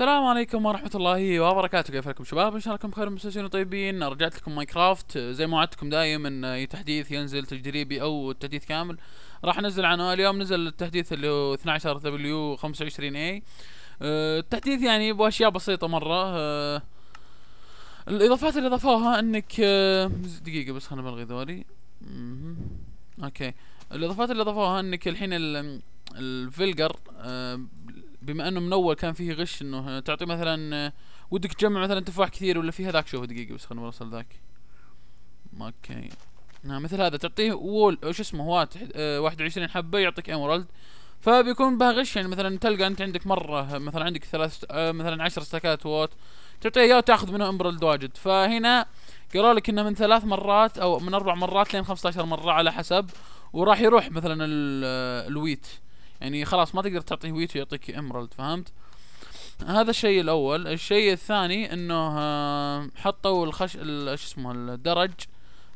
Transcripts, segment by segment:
السلام عليكم ورحمة الله وبركاته كيف حالكم شباب ان شاء الله بخير مستسلمين وطيبين رجعت لكم ماينكرافت زي ما وعدتكم دايما ان اي تحديث ينزل تجريبي او تحديث كامل راح انزل عنه اليوم نزل التحديث اللي هو 12 دبليو 25 اي آه، التحديث يعني باشياء بسيطة مرة آه، الاضافات اللي ضافوها انك آه، دقيقة بس خلنا بلغي ذولي اوكي الاضافات اللي ضافوها انك الحين الفلقر بما انه من اول كان فيه غش انه تعطي مثلا ودك تجمع مثلا تفاح كثير ولا في هذاك شوف دقيقه بس خلنا نوصل ذاك اوكي نعم، مثل هذا تعطيه وول وش اسمه آه، واحد اه 21 حبه يعطيك ايمرالد فبيكون بها غش يعني مثلا تلقى انت عندك مره مثلا عندك ثلاث اه مثلا 10 ستاكات ووت تعطيه اياه وتاخذ منه امبرالد واجد فهنا قالوا لك انه من ثلاث مرات او من اربع مرات لين 15 مره على حسب وراح يروح مثلا آه، الويت يعني خلاص ما تقدر تعطيه ويت يعطيك امرالد فهمت هذا الشيء الاول الشيء الثاني انه آه، حطوا الخش شو اسمه الدرج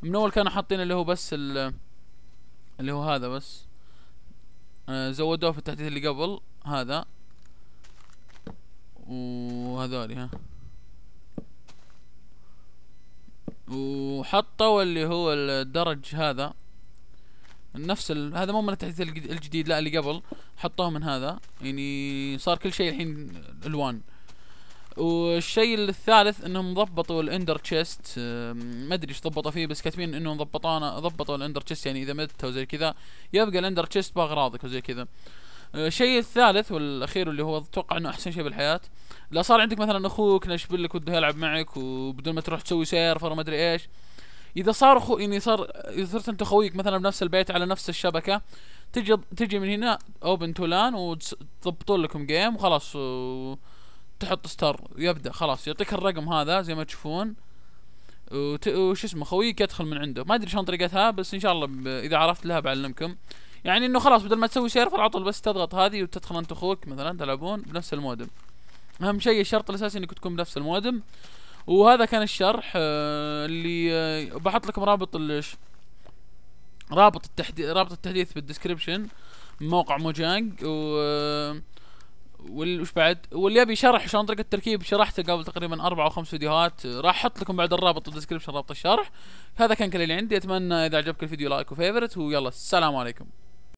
من اول كانوا حاطين اللي هو بس اللي هو هذا بس آه، زودوه في التحديث اللي قبل هذا وهذولي ها وحطوا اللي هو الدرج هذا نفس ال... هذا مو من التحديث الجديد لا اللي قبل حطوه من هذا يعني صار كل شيء الحين الوان والشيء الثالث انهم ضبطوا الاندر تشيست آه، ما ادري ايش ضبطوا فيه بس كاتبين انهم ضبطونا ضبطوا الاندر تشيست يعني اذا مت وزي كذا يبقى الاندر تشيست باغراضك وزي كذا الشيء الثالث والاخير اللي هو اتوقع انه احسن شيء بالحياه لا صار عندك مثلا اخوك نشبلك وده يلعب معك وبدون ما تروح تسوي سيرفر وما ادري ايش اذا صار اخو يعني صار اذا صرت انت اخويك مثلا بنفس البيت على نفس الشبكه تجي تجي من هنا اوبن تولان وتضبطون لكم جيم وخلاص تحط ستار يبدا خلاص يعطيك الرقم هذا زي ما تشوفون وش اسمه خويك يدخل من عنده ما ادري شلون طريقتها بس ان شاء الله اذا عرفت لها بعلمكم يعني انه خلاص بدل ما تسوي سيرفر على طول بس تضغط هذه وتدخل انت اخوك مثلا تلعبون بنفس المودم اهم شيء الشرط الاساسي انك تكون بنفس المودم وهذا كان الشرح آه، اللي آه، بحط لكم رابط الش رابط التحديث رابط التحديث بالدسكربشن موقع موجانج و آه، وش بعد واللي يبي شرح شلون طريقه التركيب شرحته قبل تقريبا اربع او خمس فيديوهات راح احط لكم بعد الرابط بالدسكربشن رابط الشرح هذا كان كل اللي عندي اتمنى اذا عجبك الفيديو لايك وفيفرت ويلا السلام عليكم